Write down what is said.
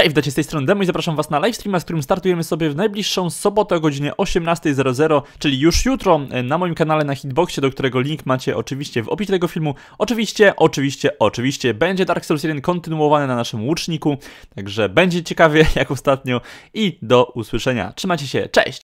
Cześć, wdacie z tej strony Demo i zapraszam Was na livestreama, z którym startujemy sobie w najbliższą sobotę o godzinie 18.00, czyli już jutro e, na moim kanale na Hitboxie, do którego link macie oczywiście w opisie tego filmu. Oczywiście, oczywiście, oczywiście będzie Dark Souls 1 kontynuowany na naszym łuczniku, także będzie ciekawie jak ostatnio i do usłyszenia. Trzymajcie się, cześć!